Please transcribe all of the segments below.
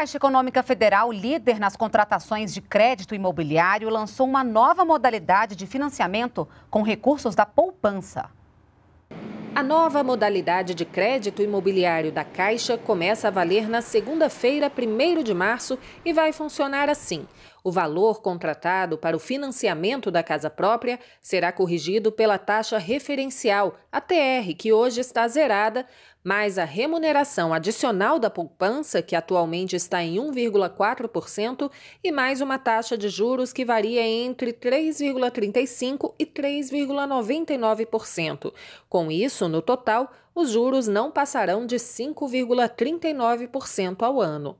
Caixa Econômica Federal, líder nas contratações de crédito imobiliário, lançou uma nova modalidade de financiamento com recursos da poupança. A nova modalidade de crédito imobiliário da Caixa começa a valer na segunda-feira, 1 de março, e vai funcionar assim. O valor contratado para o financiamento da casa própria será corrigido pela taxa referencial, a TR, que hoje está zerada, mais a remuneração adicional da poupança, que atualmente está em 1,4%, e mais uma taxa de juros que varia entre 3,35% e 3,99%. Com isso, no total, os juros não passarão de 5,39% ao ano.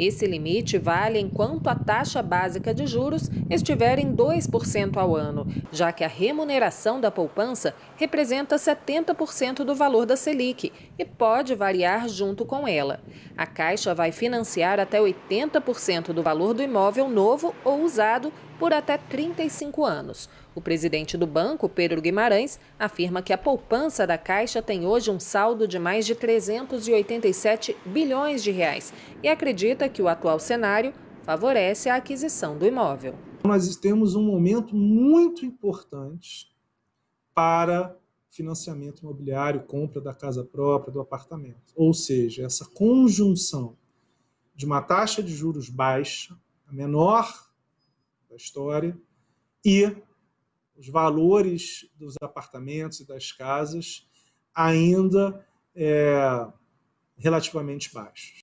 Esse limite vale enquanto a taxa básica de juros estiver em 2% ao ano, já que a remuneração da poupança representa 70% do valor da Selic e pode variar junto com ela. A Caixa vai financiar até 80% do valor do imóvel novo ou usado por até 35 anos. O presidente do banco, Pedro Guimarães, afirma que a poupança da Caixa tem hoje um saldo de mais de 387 bilhões de reais e acredita que o atual cenário favorece a aquisição do imóvel. Nós temos um momento muito importante para financiamento imobiliário, compra da casa própria, do apartamento. Ou seja, essa conjunção de uma taxa de juros baixa, a menor da história, e os valores dos apartamentos e das casas ainda é, relativamente baixos.